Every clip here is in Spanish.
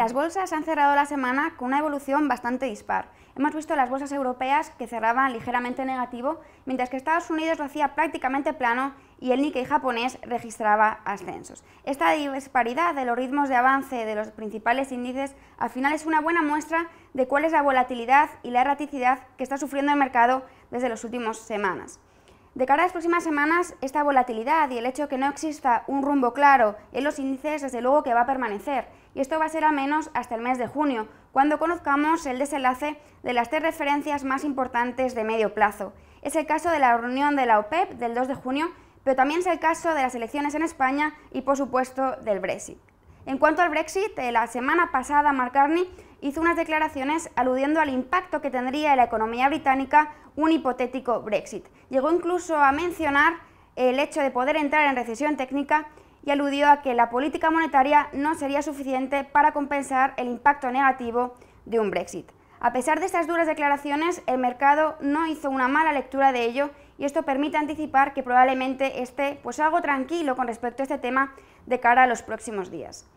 Las bolsas han cerrado la semana con una evolución bastante dispar. Hemos visto las bolsas europeas que cerraban ligeramente negativo, mientras que Estados Unidos lo hacía prácticamente plano y el Nikkei japonés registraba ascensos. Esta disparidad de los ritmos de avance de los principales índices al final es una buena muestra de cuál es la volatilidad y la erraticidad que está sufriendo el mercado desde las últimas semanas. De cara a las próximas semanas, esta volatilidad y el hecho de que no exista un rumbo claro en los índices, desde luego que va a permanecer. Y esto va a ser al menos hasta el mes de junio, cuando conozcamos el desenlace de las tres referencias más importantes de medio plazo. Es el caso de la reunión de la OPEP e del 2 de junio, pero también es el caso de las elecciones en España y, por supuesto, del Brexit. En cuanto al Brexit, eh, la semana pasada Mark Carney hizo unas declaraciones aludiendo al impacto que tendría en la economía británica un hipotético Brexit. Llegó incluso a mencionar el hecho de poder entrar en recesión técnica y aludió a que la política monetaria no sería suficiente para compensar el impacto negativo de un Brexit. A pesar de estas duras declaraciones, el mercado no hizo una mala lectura de ello y esto permite anticipar que probablemente esté pues algo tranquilo con respecto a este tema de cara a los próximos días.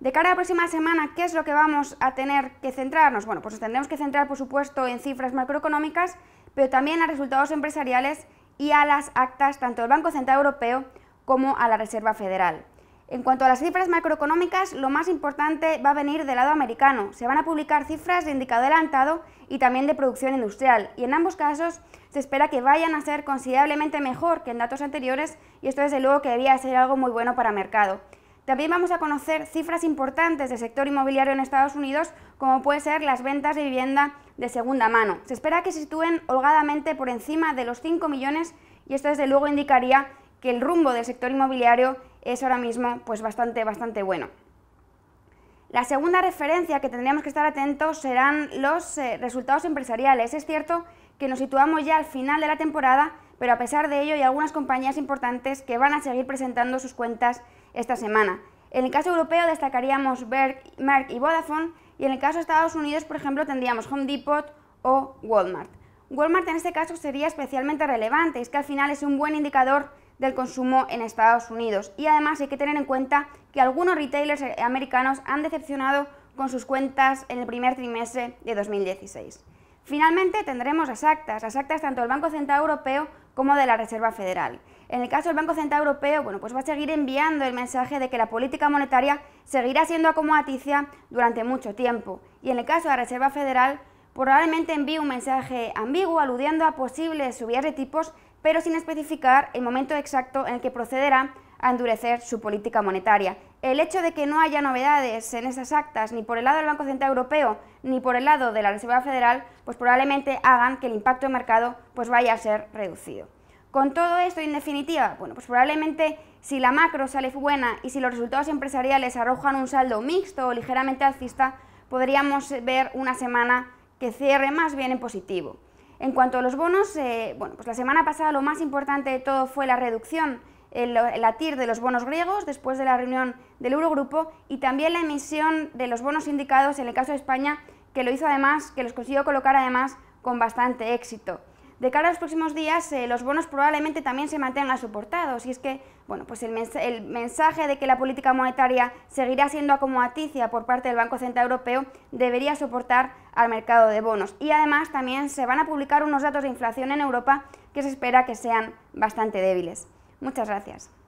De cara a la próxima semana, ¿qué es lo que vamos a tener que centrarnos? Bueno, pues nos tendremos que centrar, por supuesto, en cifras macroeconómicas, pero también a resultados empresariales y a las actas tanto del Banco Central Europeo como a la Reserva Federal. En cuanto a las cifras macroeconómicas, lo más importante va a venir del lado americano. Se van a publicar cifras de indicador adelantado y también de producción industrial, y en ambos casos se espera que vayan a ser considerablemente mejor que en datos anteriores, y esto desde luego que debería ser algo muy bueno para mercado. También vamos a conocer cifras importantes del sector inmobiliario en Estados Unidos, como puede ser las ventas de vivienda de segunda mano. Se espera que se sitúen holgadamente por encima de los 5 millones, y esto desde luego indicaría que el rumbo del sector inmobiliario es ahora mismo pues bastante, bastante bueno. La segunda referencia que tendríamos que estar atentos serán los eh, resultados empresariales. Es cierto que nos situamos ya al final de la temporada, pero a pesar de ello hay algunas compañías importantes que van a seguir presentando sus cuentas esta semana. En el caso europeo destacaríamos Berg, Merck y Vodafone y en el caso de Estados Unidos, por ejemplo, tendríamos Home Depot o Walmart. Walmart en este caso sería especialmente relevante, es que al final es un buen indicador del consumo en Estados Unidos. Y además hay que tener en cuenta que algunos retailers eh, americanos han decepcionado con sus cuentas en el primer trimestre de 2016. Finalmente tendremos las actas, las actas tanto del Banco Central Europeo como de la Reserva Federal. En el caso del Banco Central Europeo, bueno, pues va a seguir enviando el mensaje de que la política monetaria seguirá siendo acomodaticia durante mucho tiempo. Y en el caso de la Reserva Federal, probablemente envíe un mensaje ambiguo aludiendo a posibles subidas de tipos pero sin especificar el momento exacto en el que procederá a endurecer su política monetaria. El hecho de que no haya novedades en esas actas, ni por el lado del Banco Central Europeo, ni por el lado de la Reserva Federal, pues probablemente hagan que el impacto de mercado pues vaya a ser reducido. Con todo esto, en definitiva, bueno, pues probablemente si la macro sale buena y si los resultados empresariales arrojan un saldo mixto o ligeramente alcista, podríamos ver una semana que cierre más bien en positivo. En cuanto a los bonos, eh, bueno, pues la semana pasada lo más importante de todo fue la reducción, el, la de los bonos griegos después de la reunión del Eurogrupo y también la emisión de los bonos indicados en el caso de España, que lo hizo además, que los consiguió colocar además con bastante éxito. De cara a los próximos días, eh, los bonos probablemente también se mantengan soportados, y es que pues el, el, mensaje de que la política monetaria seguirá siendo acomodaticia por parte del Banco Central Europeo debería soportar al mercado de bonos. Y además también se van a publicar unos datos de inflación en Europa que se espera que sean bastante débiles. Muchas gracias.